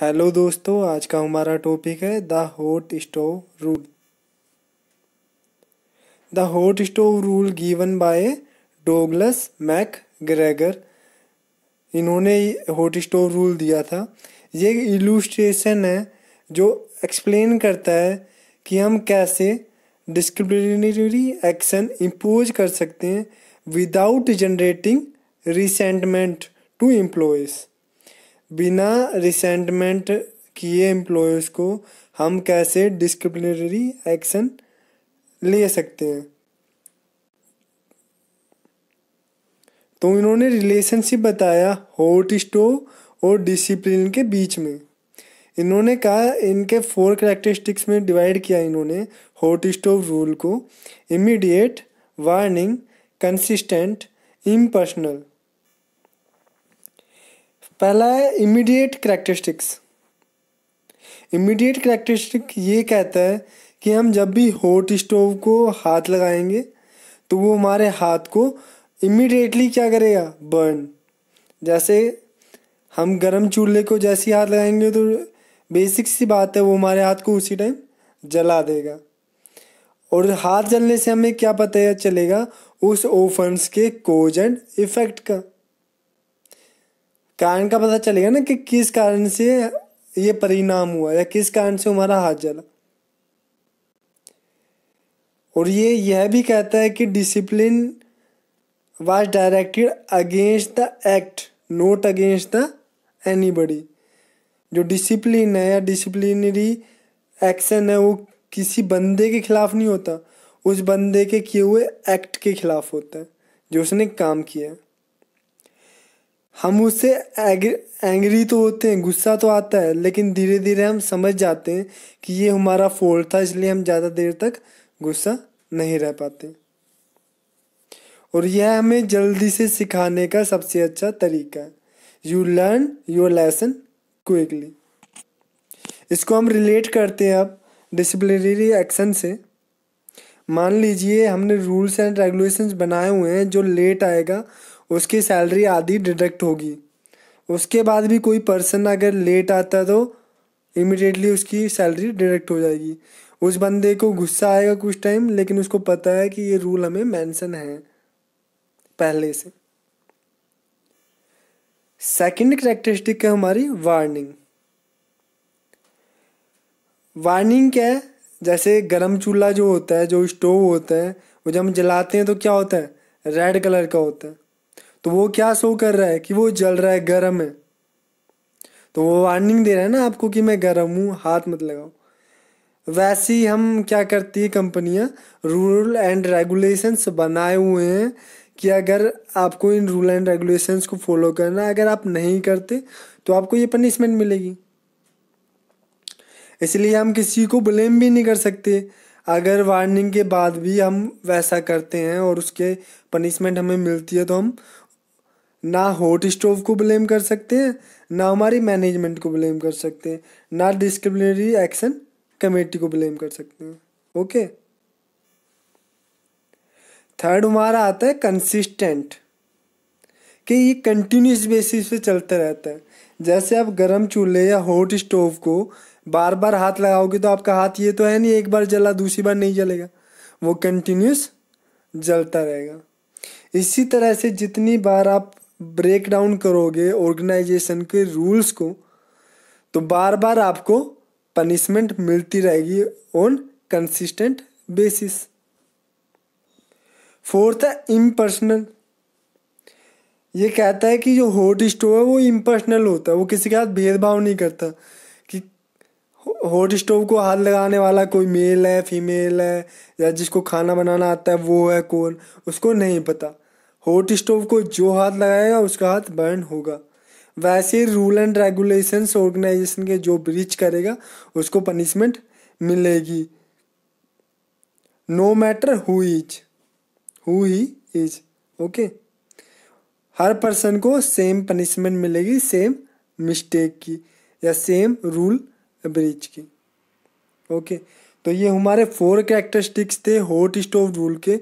Hello दोस्तों आज का हमारा टॉपिक है the hot stove rule the hot stove rule given by Douglas McGregor इन्होंने हॉट स्टोव रूल दिया था ये इलूस्ट्रेशन है जो एक्सप्लेन करता है कि हम कैसे डिस्क्रिमिनेटरी एक्शन इम्पोज कर सकते हैं without generating resentment to employees बिना रिसेंटमेंट किए एम्प्लॉयज को हम कैसे डिस्क्रिप्लिनरी एक्शन ले सकते हैं तो इन्होंने रिलेशनशिप बताया हॉट स्टोव और डिसिप्लिन के बीच में इन्होंने कहा इनके फोर करेक्टरिस्टिक्स में डिवाइड किया इन्होंने हॉट स्टोव रूल को इमीडिएट वार्निंग कंसिस्टेंट इम्पर्सनल पहला है इमीडिएट करेक्टरिस्टिक्स इमीडिएट करेक्टरिस्टिक ये कहता है कि हम जब भी हॉट स्टोव को हाथ लगाएंगे तो वो हमारे हाथ को इमीडिएटली क्या करेगा बर्न जैसे हम गर्म चूल्हे को जैसे हाथ लगाएंगे तो बेसिक सी बात है वो हमारे हाथ को उसी टाइम जला देगा और हाथ जलने से हमें क्या पता चलेगा उस ओफन्स के कोज एंड इफ़ेक्ट का कारण का पता चलेगा ना कि किस कारण से ये परिणाम हुआ या किस कारण से हमारा हाथ जला और ये यह भी कहता है कि discipline was directed against the act not against the anybody जो डिसिप्लिन है या डिसिप्लिनरी एक्शन है वो किसी बंदे के खिलाफ नहीं होता उस बंदे के किए हुए एक्ट के खिलाफ होता है जो उसने काम किया है हम उससे एंग्री तो होते हैं गुस्सा तो आता है लेकिन धीरे धीरे हम समझ जाते हैं कि ये हमारा फॉल्ट था इसलिए हम ज़्यादा देर तक गुस्सा नहीं रह पाते और यह हमें जल्दी से सिखाने का सबसे अच्छा तरीका है you learn your lesson quickly इसको हम रिलेट करते हैं अब डिसिप्लिनरी एक्शन से मान लीजिए हमने रूल्स एंड रेगुलेशंस बनाए हुए हैं जो लेट आएगा उसकी सैलरी आदि डिडक्ट होगी उसके बाद भी कोई पर्सन अगर लेट आता है तो इमिडिएटली उसकी सैलरी डिडक्ट हो जाएगी उस बंदे को गुस्सा आएगा कुछ टाइम लेकिन उसको पता है कि ये रूल हमें मेंशन है पहले से सेकंड करेक्टरिस्टिक है हमारी वार्निंग वार्निंग क्या है जैसे गरम चूल्हा जो होता है जो स्टोव होता है वो जब हम जलाते हैं तो क्या होता है रेड कलर का होता है तो वो क्या शो कर रहा है कि वो जल रहा है गर्म है तो वो वार्निंग दे रहा है ना आपको कि मैं गर्म हूँ हाथ मत लगाओ वैसे ही हम क्या करती है कंपनियाँ रूल एंड रेगुलेशंस बनाए हुए हैं कि अगर आपको इन रूल एंड रेगुलेशंस को फॉलो करना अगर आप नहीं करते तो आपको ये पनिशमेंट मिलेगी इसलिए हम किसी को ब्लेम भी नहीं कर सकते अगर वार्निंग के बाद भी हम वैसा करते हैं और उसके पनिशमेंट हमें मिलती है तो हम ना हॉट स्टोव को ब्लेम कर सकते हैं ना हमारी मैनेजमेंट को ब्लेम कर सकते हैं ना डिस्क्रिप्लिनरी एक्शन कमेटी को ब्लेम कर सकते हैं ओके थर्ड हमारा आता है कंसिस्टेंट कि ये कंटिन्यूस बेसिस पे चलता रहता है जैसे आप गर्म चूल्हे या हॉट स्टोव को बार बार हाथ लगाओगे तो आपका हाथ ये तो है नहीं एक बार जला दूसरी बार नहीं जलेगा वो कंटिन्यूस जलता रहेगा इसी तरह से जितनी बार आप ब्रेक डाउन करोगे ऑर्गेनाइजेशन के रूल्स को तो बार बार आपको पनिशमेंट मिलती रहेगी ऑन कंसिस्टेंट बेसिस फोर्थ है इम्पर्सनल ये कहता है कि जो हॉट स्टोव है वो इम्पर्सनल होता है वो किसी के साथ भेदभाव नहीं करता कि हॉट स्टोव को हाथ लगाने वाला कोई मेल है फीमेल है या जिसको खाना बनाना आता है वो है कौन उसको नहीं पता हॉट स्टोव को जो हाथ लगाएगा उसका हाथ बर्न होगा वैसे रूल एंड रेगुलेशंस ऑर्गेनाइजेशन के जो ब्रीच करेगा उसको पनिशमेंट मिलेगी no matter who is who he is okay हर पर्सन को सेम पनिशमेंट मिलेगी सेम मिस्टेक की या सेम रूल ब्रीच की ओके okay. तो ये हमारे फोर कैरेक्टरिस्टिक्स थे हॉट स्टोव रूल के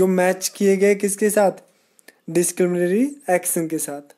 जो मैच किए गए किसके साथ डिस्क्रिमिनरी एक्शन के साथ